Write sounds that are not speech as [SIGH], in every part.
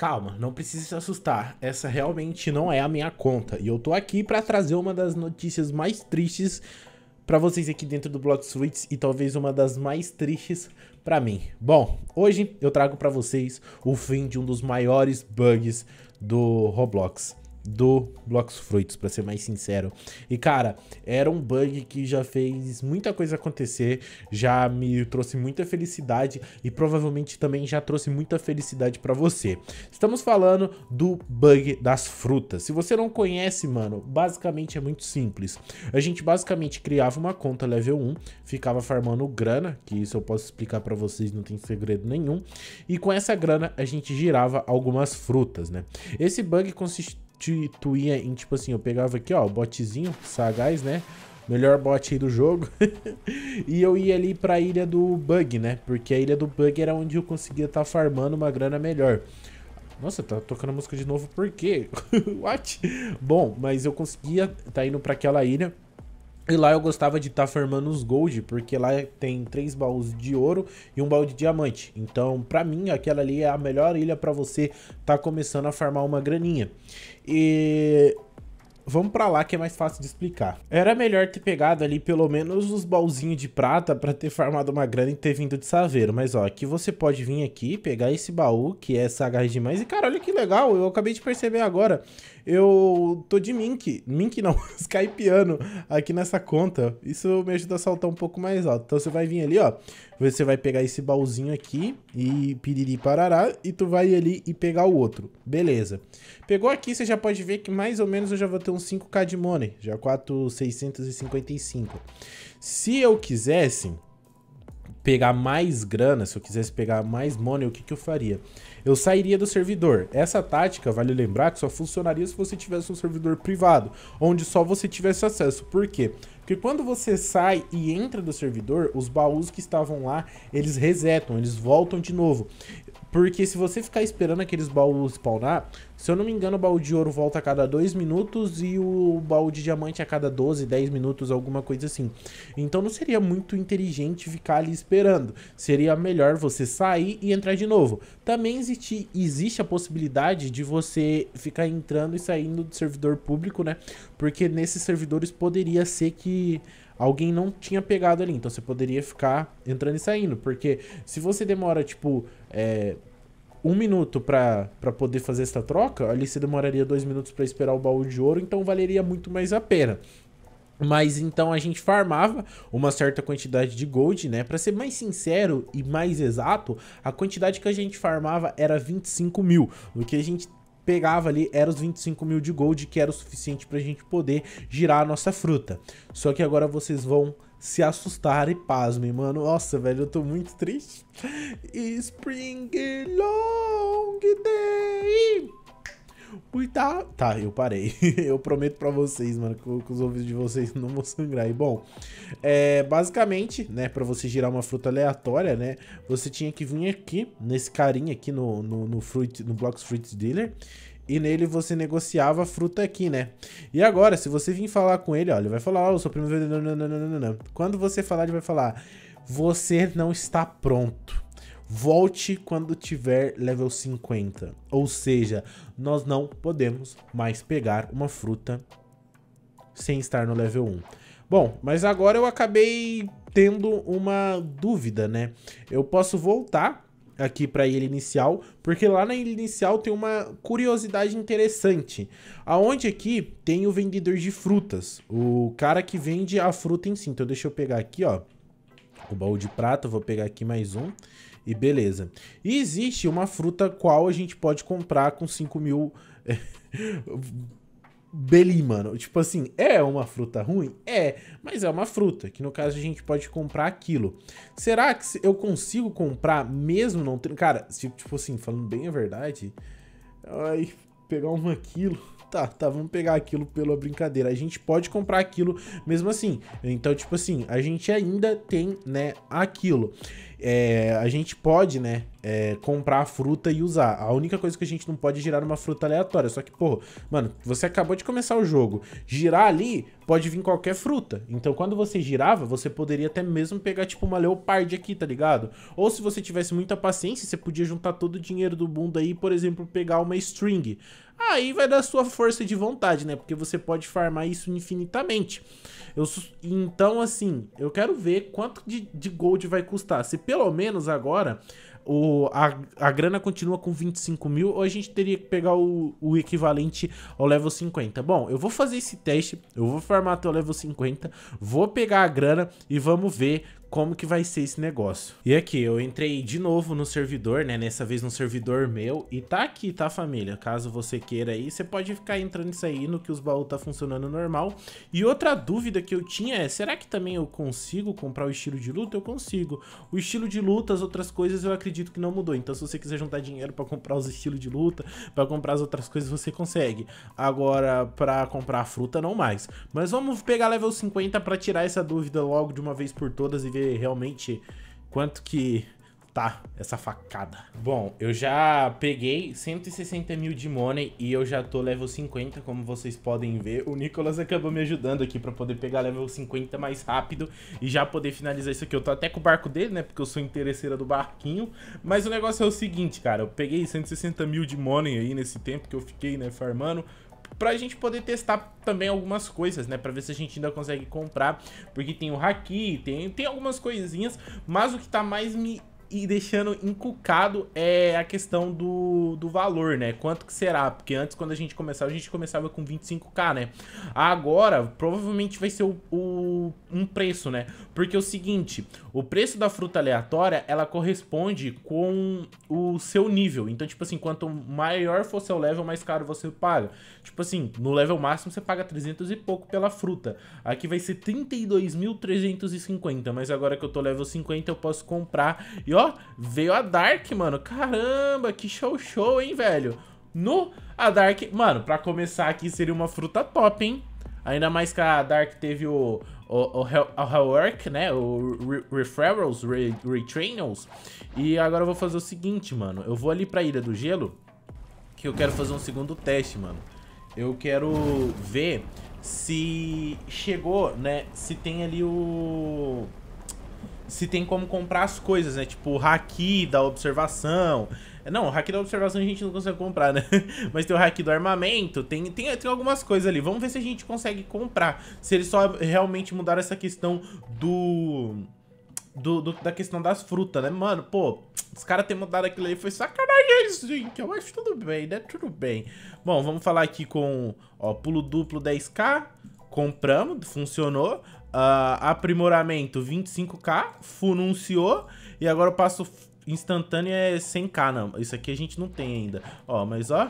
Calma, não precisa se assustar. Essa realmente não é a minha conta. E eu tô aqui para trazer uma das notícias mais tristes para vocês aqui dentro do Block Suites e talvez uma das mais tristes para mim. Bom, hoje eu trago para vocês o fim de um dos maiores bugs do Roblox do Blocos Fruits, para ser mais sincero. E cara, era um bug que já fez muita coisa acontecer, já me trouxe muita felicidade e provavelmente também já trouxe muita felicidade para você. Estamos falando do bug das frutas. Se você não conhece, mano, basicamente é muito simples. A gente basicamente criava uma conta level 1, ficava farmando grana, que isso eu posso explicar para vocês, não tem segredo nenhum, e com essa grana a gente girava algumas frutas, né? Esse bug consiste tu, em, tipo assim, eu pegava aqui, ó, o botezinho, sagaz, né? Melhor bot aí do jogo. [LAUGHS] e eu ia ali pra ilha do bug, né? Porque a ilha do bug era onde eu conseguia estar tá farmando uma grana melhor. Nossa, tá tocando a música de novo, por quê? [LAUGHS] What? Bom, mas eu conseguia tá indo pra aquela ilha e lá eu gostava de estar tá farmando os gold, porque lá tem três baús de ouro e um baú de diamante. Então, pra mim, aquela ali é a melhor ilha pra você tá começando a farmar uma graninha. E Vamos pra lá que é mais fácil de explicar. Era melhor ter pegado ali pelo menos os baúzinhos de prata pra ter farmado uma grana e ter vindo de saveiro. Mas ó, aqui você pode vir aqui, pegar esse baú, que é essa garra demais. E cara, olha que legal, eu acabei de perceber agora. Eu tô de Mink, Mink não, [LAUGHS] Skypeano aqui nessa conta. Isso me ajuda a saltar um pouco mais alto. Então você vai vir ali, ó. Você vai pegar esse baúzinho aqui e piriri parará e tu vai ali e pegar o outro. Beleza. Pegou aqui, você já pode ver que mais ou menos eu já vou ter uns 5k de money. Já 4,655. Se eu quisesse pegar mais grana, se eu quisesse pegar mais money, o que, que eu faria? Eu sairia do servidor. Essa tática, vale lembrar, que só funcionaria se você tivesse um servidor privado, onde só você tivesse acesso. Por quê? Porque quando você sai e entra do servidor, os baús que estavam lá, eles resetam, eles voltam de novo. Porque se você ficar esperando aqueles baús spawnar, se eu não me engano, o baú de ouro volta a cada 2 minutos e o baú de diamante a cada 12, 10 minutos, alguma coisa assim. Então não seria muito inteligente ficar ali esperando. Seria melhor você sair e entrar de novo. Também existe, existe a possibilidade de você ficar entrando e saindo do servidor público, né? Porque nesses servidores poderia ser que alguém não tinha pegado ali. Então você poderia ficar entrando e saindo. Porque se você demora, tipo, é, um minuto para poder fazer essa troca, ali você demoraria dois minutos para esperar o baú de ouro, então valeria muito mais a pena. Mas então a gente farmava uma certa quantidade de gold, né? Para ser mais sincero e mais exato, a quantidade que a gente farmava era 25 mil. O que a gente pegava ali era os 25 mil de gold, que era o suficiente para a gente poder girar a nossa fruta. Só que agora vocês vão se assustar e pasmem, mano. Nossa, velho, eu tô muito triste. Spring Long Day! Ui, tá. Tá, eu parei. [LAUGHS] eu prometo para vocês, mano, que, os ouvidos de vocês [LAUGHS] não vão sangrar. E bom, é, basicamente, né, para você girar uma fruta aleatória, né, você tinha que vir aqui, nesse carinha aqui no, no, no, fruit, no Blocks Fruit Dealer, e nele você negociava a fruta aqui, né? E agora, se você vir falar com ele, ó, ele vai falar, ó, oh, eu sou primeiro vendedor, não, não, não, não, não. Quando você falar, ele vai falar, você não está pronto. Volte quando tiver level 50. Ou seja, nós não podemos mais pegar uma fruta sem estar no level 1. Bom, mas agora eu acabei tendo uma dúvida, né? Eu posso voltar aqui para a ilha inicial, porque lá na ilha inicial tem uma curiosidade interessante. Aonde aqui tem o vendedor de frutas, o cara que vende a fruta em si. Então deixa eu pegar aqui, ó, o baú de prata, vou pegar aqui mais um e beleza. E existe uma fruta qual a gente pode comprar com 5 mil... Eh, [LAUGHS] Beli, mano. Tipo assim, é uma fruta ruim? É, mas é uma fruta, que no caso a gente pode comprar aquilo. Será que eu consigo comprar mesmo não tendo... Cara, tipo assim, falando bem a verdade... Ai, pegar uma [LAUGHS] aquilo tá, tá, vamos pegar aquilo pela brincadeira. A gente pode comprar aquilo mesmo assim. Então, tipo assim, a gente ainda tem, né, aquilo. É, a gente pode, né, é, comprar a fruta e usar. A única coisa que a gente não pode é girar uma fruta aleatória. Só que, porra, mano, você acabou de começar o jogo. Girar ali pode vir qualquer fruta. Então, quando você girava, você poderia até mesmo pegar, tipo, uma leopardi aqui, tá ligado? Ou se você tivesse muita paciência, você podia juntar todo o dinheiro do mundo aí, por exemplo, pegar uma string. Aí vai da sua força de vontade, né? Porque você pode farmar isso infinitamente. Eu, então, assim, eu quero ver quanto de, de gold vai custar. Se pelo menos agora o, a, a grana continua com 25 mil, ou a gente teria que pegar o, o equivalente ao level 50. Bom, eu vou fazer esse teste, eu vou farmar até o level 50, vou pegar a grana e vamos ver como que vai ser esse negócio. E aqui, eu entrei de novo no servidor, né? Nessa vez no servidor meu. E tá aqui, tá, família? Caso você queira aí, você pode ficar entrando e saindo, que os baús tá funcionando normal. E outra dúvida que eu tinha é, será que também eu consigo comprar o estilo de luta? Eu consigo. O estilo de luta, as outras coisas, eu acredito que não mudou. Então, se você quiser juntar dinheiro pra comprar os estilos de luta, pra comprar as outras coisas, você consegue. Agora, pra comprar fruta, não mais. Mas vamos pegar level 50 pra tirar essa dúvida logo de uma vez por todas e ver ver realmente quanto que tá essa facada. Bom, eu já peguei 160 mil de money e eu já tô level 50, como vocês podem ver. O Nicolas acabou me ajudando aqui pra poder pegar level 50 mais rápido e já poder finalizar isso aqui. Eu tô até com o barco dele, né, porque eu sou interesseira do barquinho. Mas o negócio é o seguinte, cara, eu peguei 160 mil de money aí nesse tempo que eu fiquei, né, farmando pra gente poder testar também algumas coisas, né? Pra ver se a gente ainda consegue comprar, porque tem o Haki, tem, tem algumas coisinhas, mas o que tá mais me e deixando encucado é a questão do, do valor, né? Quanto que será? Porque antes, quando a gente começava, a gente começava com 25k, né? Agora, provavelmente vai ser o, o, um preço, né? Porque é o seguinte, o preço da fruta aleatória, ela corresponde com o seu nível. Então, tipo assim, quanto maior for seu level, mais caro você paga. Tipo assim, no level máximo você paga 300 e pouco pela fruta. Aqui vai ser 32.350, mas agora que eu tô level 50, eu posso comprar. E ó, ó, veio a Dark, mano. Caramba, que show show, hein, velho. No a Dark, mano, pra começar aqui seria uma fruta top, hein. Ainda mais que a Dark teve o, o, o, o Hellwork, né? O re, Referrals, re, Retrainals. E agora eu vou fazer o seguinte, mano. Eu vou ali pra Ilha do Gelo, que eu quero fazer um segundo teste, mano. Eu quero ver se chegou, né? Se tem ali o se tem como comprar as coisas, né? Tipo, o haki da observação. Não, o haki da observação a gente não consegue comprar, né? [LAUGHS] Mas tem o haki do armamento, tem, tem, tem algumas coisas ali. Vamos ver se a gente consegue comprar. Se eles só realmente mudaram essa questão do... Do, do, da questão das frutas, né? Mano, pô, os caras têm mudado aquilo aí foi sacanagem, gente. Eu acho tudo bem, né? Tudo bem. Bom, vamos falar aqui com, ó, pulo duplo 10k. Compramos, funcionou. Uh, aprimoramento 25k, fununciou. E agora o passo instantâneo é 100k, não. Isso aqui a gente não tem ainda. Ó, mas ó,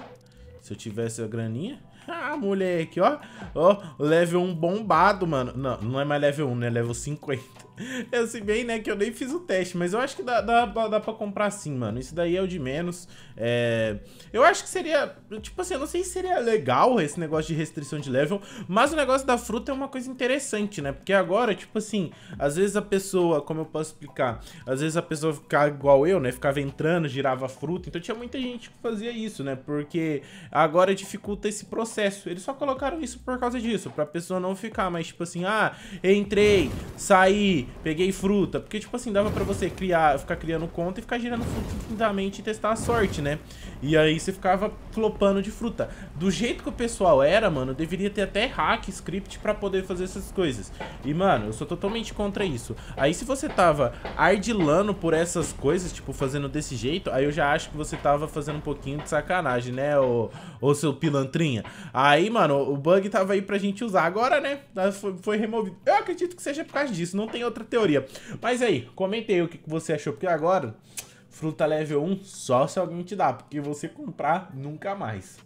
se eu tivesse a graninha... [LAUGHS] Ah, moleque, ó. Ó, level 1 bombado, mano. Não, não é mais level 1, né? Level 50. [LAUGHS] É assim bem, né, que eu nem fiz o teste, mas eu acho que dá, dá, dá pra comprar sim, mano. Isso daí é o de menos. É... Eu acho que seria, tipo assim, eu não sei se seria legal esse negócio de restrição de level, mas o negócio da fruta é uma coisa interessante, né? Porque agora, tipo assim, às vezes a pessoa, como eu posso explicar, às vezes a pessoa ficava igual eu, né, ficava entrando, girava fruta, então tinha muita gente que fazia isso, né? Porque agora dificulta esse processo. Eles só colocaram isso por causa disso, pra pessoa não ficar mais, tipo assim, ah, entrei, saí, peguei fruta. Porque, tipo assim, dava pra você criar, ficar criando conta e ficar girando fruta infinitamente e testar a sorte, né? E aí você ficava flopando de fruta. Do jeito que o pessoal era, mano, deveria ter até hack, script pra poder fazer essas coisas. E, mano, eu sou totalmente contra isso. Aí se você tava ardilando por essas coisas, tipo, fazendo desse jeito, aí eu já acho que você tava fazendo um pouquinho de sacanagem, né, ô, ô seu pilantrinha? Aí, mano, o bug tava aí pra gente usar. Agora, né, tá, foi, foi removido. Eu acredito que seja por causa disso, não tem outra outra teoria. Mas aí, comente aí o que você achou, porque agora, fruta level 1 só se alguém te dá, porque você comprar nunca mais.